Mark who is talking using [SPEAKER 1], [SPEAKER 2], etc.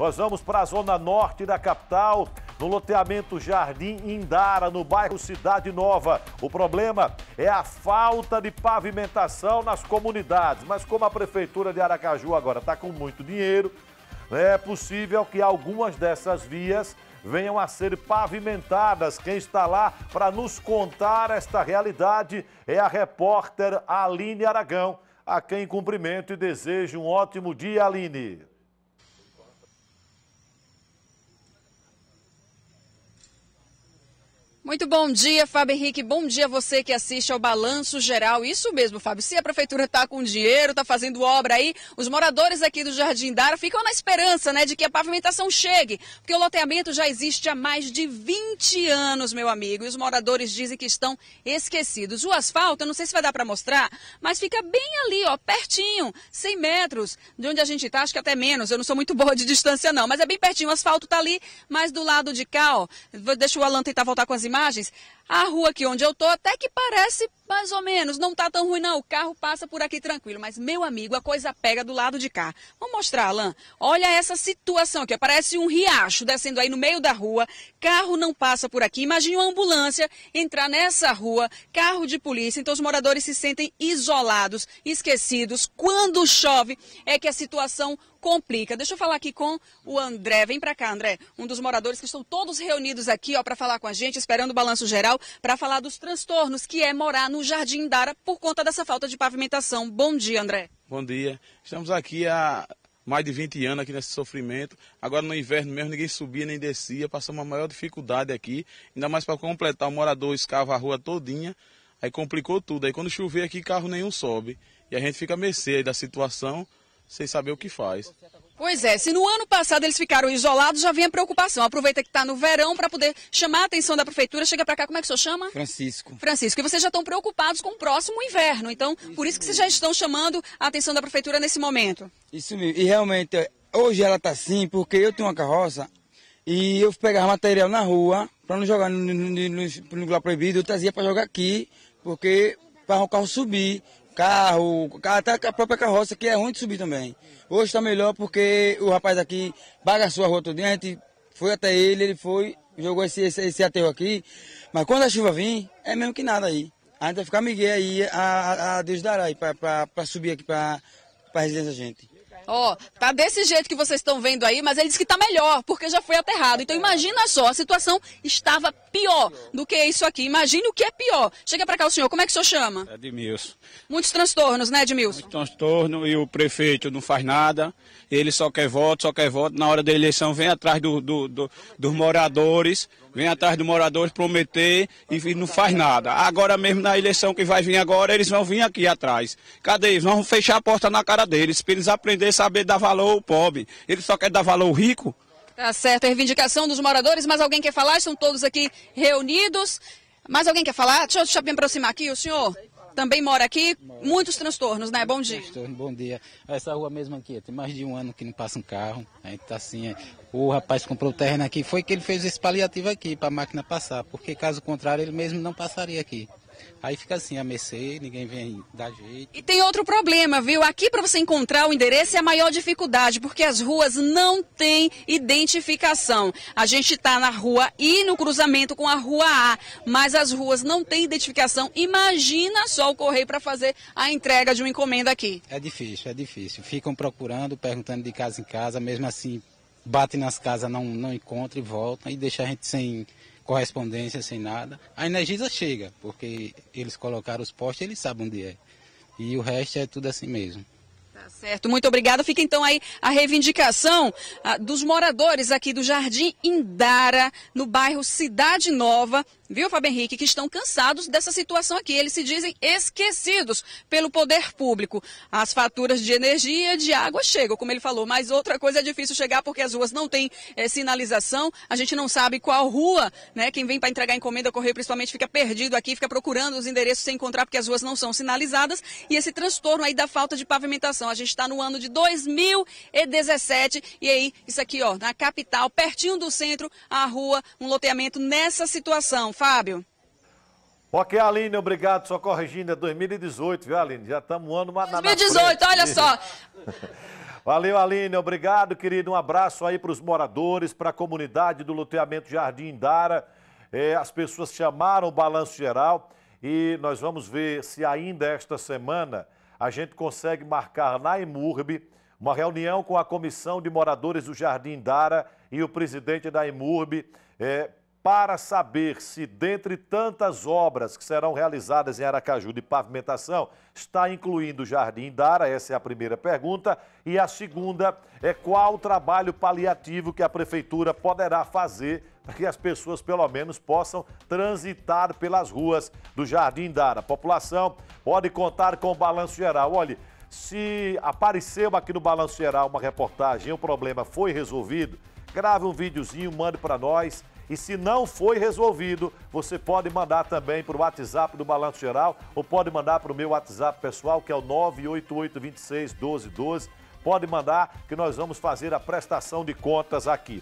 [SPEAKER 1] Nós vamos para a zona norte da capital, no loteamento Jardim Indara, no bairro Cidade Nova. O problema é a falta de pavimentação nas comunidades. Mas como a prefeitura de Aracaju agora está com muito dinheiro, é possível que algumas dessas vias venham a ser pavimentadas. Quem está lá para nos contar esta realidade é a repórter Aline Aragão, a quem cumprimento e desejo um ótimo dia, Aline.
[SPEAKER 2] Muito bom dia, Fábio Henrique. Bom dia a você que assiste ao Balanço Geral. Isso mesmo, Fábio. Se a prefeitura está com dinheiro, está fazendo obra aí, os moradores aqui do Jardim Dara ficam na esperança, né, de que a pavimentação chegue, porque o loteamento já existe há mais de 20 anos, meu amigo, e os moradores dizem que estão esquecidos. O asfalto, eu não sei se vai dar para mostrar, mas fica bem ali, ó, pertinho, 100 metros de onde a gente está, acho que até menos. Eu não sou muito boa de distância não, mas é bem pertinho. O asfalto está ali, mas do lado de cá, ó. Deixa o Alan tentar voltar com as imagens imagens. A rua aqui onde eu tô até que parece mais ou menos, não tá tão ruim não, o carro passa por aqui tranquilo, mas meu amigo, a coisa pega do lado de cá. Vamos mostrar, Alain. Olha essa situação aqui, parece um riacho descendo aí no meio da rua, carro não passa por aqui, imagine uma ambulância entrar nessa rua, carro de polícia, então os moradores se sentem isolados, esquecidos. Quando chove é que a situação complica. Deixa eu falar aqui com o André. Vem para cá, André, um dos moradores que estão todos reunidos aqui, ó, para falar com a gente, esperando o balanço geral para falar dos transtornos que é morar no Jardim Dara por conta dessa falta de pavimentação. Bom dia, André.
[SPEAKER 1] Bom dia. Estamos aqui há mais de 20 anos aqui nesse sofrimento. Agora no inverno mesmo ninguém subia nem descia, passou uma maior dificuldade aqui, ainda mais para completar o morador escava a rua todinha. Aí complicou tudo. Aí quando chover aqui carro nenhum sobe e a gente fica à mercê da situação, sem saber o que faz.
[SPEAKER 2] Pois é, se no ano passado eles ficaram isolados, já vem a preocupação. Aproveita que está no verão para poder chamar a atenção da prefeitura. Chega para cá, como é que o senhor chama? Francisco. Francisco, e vocês já estão preocupados com o próximo inverno. Então, isso por isso que mesmo. vocês já estão chamando a atenção da prefeitura nesse momento. Isso mesmo. E realmente, hoje ela está assim, porque eu tenho uma carroça e eu pegava material na rua para não jogar no, no, no, no lugar proibido. Eu trazia para jogar aqui, porque para o carro subir carro, até a própria carroça, que é ruim de subir também. Hoje está melhor porque o rapaz aqui bagaçou a rua todo dia, a gente foi até ele, ele foi, jogou esse, esse, esse aterro aqui. Mas quando a chuva vir, é mesmo que nada aí. A gente vai ficar migué aí, a, a Deus dará aí, para subir aqui para a residência da gente. Ó, oh, tá desse jeito que vocês estão vendo aí, mas ele disse que tá melhor, porque já foi aterrado. Então imagina só, a situação estava pior do que isso aqui. Imagine o que é pior. Chega para cá o senhor, como é que o senhor chama? É Edmilson. Muitos transtornos, né, Edmilson? Muitos transtornos e o prefeito não faz nada. Ele só quer voto, só quer voto. Na hora da eleição vem atrás do, do, do, dos moradores, vem atrás dos moradores prometer e não faz nada. Agora mesmo na eleição que vai vir agora, eles vão vir aqui atrás. Cadê eles? Vamos fechar a porta na cara deles, para eles aprenderem saber dar valor ao pobre, ele só quer dar valor ao rico. Tá certo, a é reivindicação dos moradores, mas alguém quer falar? Estão todos aqui reunidos. Mas alguém quer falar? Deixa eu, deixa eu me aproximar aqui, o senhor também mora aqui, muitos transtornos, né? Bom dia. Bom dia. Essa rua mesmo aqui, tem mais de um ano que não passa um carro. A gente tá assim, é, o rapaz comprou o terreno aqui, foi que ele fez esse paliativo aqui para a máquina passar, porque caso contrário ele mesmo não passaria aqui. Aí fica assim, a mercê, ninguém vem dar jeito. E tem outro problema, viu? Aqui para você encontrar o endereço é a maior dificuldade, porque as ruas não têm identificação. A gente está na rua I no cruzamento com a rua A, mas as ruas não têm identificação. Imagina só o correio para fazer a entrega de uma encomenda aqui. É difícil, é difícil. Ficam procurando, perguntando de casa em casa, mesmo assim batem nas casas, não, não encontram e voltam e deixa a gente sem correspondência, sem nada. A energia chega, porque eles colocaram os postes, eles sabem onde é. E o resto é tudo assim mesmo. Tá certo, muito obrigada. Fica então aí a reivindicação ah, dos moradores aqui do Jardim Indara, no bairro Cidade Nova, viu, Fábio Henrique, que estão cansados dessa situação aqui. Eles se dizem esquecidos pelo poder público. As faturas de energia, de água chegam, como ele falou, mas outra coisa é difícil chegar porque as ruas não têm é, sinalização, a gente não sabe qual rua, né? Quem vem para entregar encomenda, correio principalmente, fica perdido aqui, fica procurando os endereços sem encontrar porque as ruas não são sinalizadas e esse transtorno aí da falta de pavimentação. A gente está no ano de 2017 e aí, isso aqui, ó, na capital, pertinho do centro, a rua, um loteamento nessa situação. Fábio.
[SPEAKER 1] Ok, Aline, obrigado. Só corrigindo, é 2018, viu, Aline? Já estamos um ano mais 2018, olha só. Valeu, Aline. Obrigado, querido. Um abraço aí para os moradores, para a comunidade do loteamento Jardim Dara. É, as pessoas chamaram o balanço geral e nós vamos ver se ainda esta semana a gente consegue marcar na Imurbe uma reunião com a comissão de moradores do Jardim Dara e o presidente da Imurbe é, para saber se, dentre tantas obras que serão realizadas em Aracaju de pavimentação, está incluindo o Jardim Dara? Essa é a primeira pergunta. E a segunda é qual o trabalho paliativo que a Prefeitura poderá fazer para que as pessoas, pelo menos, possam transitar pelas ruas do Jardim Dara? A população pode contar com o balanço geral. Olha, se apareceu aqui no Balanço Geral uma reportagem e o problema foi resolvido, grave um videozinho, mande para nós e se não foi resolvido, você pode mandar também para o WhatsApp do Balanço Geral ou pode mandar para o meu WhatsApp pessoal, que é o 988 26 12 12. Pode mandar que nós vamos fazer a prestação de contas aqui.